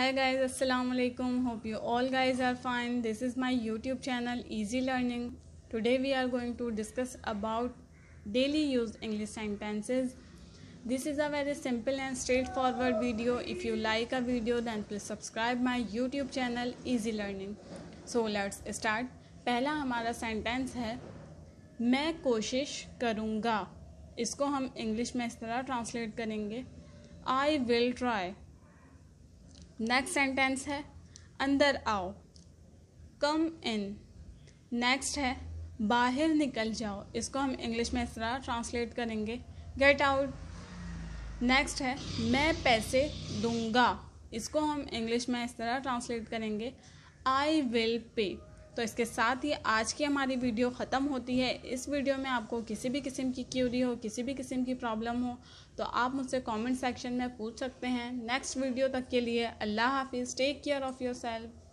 hi guys assalamu alaikum hope you all guys are fine this is my youtube channel easy learning today we are going to discuss about daily used english sentences this is a very simple and straightforward video if you like a video then please subscribe my youtube channel easy learning so let's start पहला हमारा sentence है मैं कोशिश करूँगा इसको हम English में इस तरह translate करेंगे I will try. Next sentence है अंदर आओ कम इन नेक्स्ट है बाहर निकल जाओ इसको हम इंग्लिश में इस तरह ट्रांसलेट करेंगे गेट आउट नेक्स्ट है मैं पैसे दूंगा इसको हम इंग्लिश में इस तरह ट्रांसलेट करेंगे आई विल पे तो इसके साथ ही आज की हमारी वीडियो ख़त्म होती है इस वीडियो में आपको किसी भी किस्म की क्यूरी हो किसी भी किस्म की प्रॉब्लम हो तो आप मुझसे कमेंट सेक्शन में पूछ सकते हैं नेक्स्ट वीडियो तक के लिए अल्लाह हाफिज़ take care of your self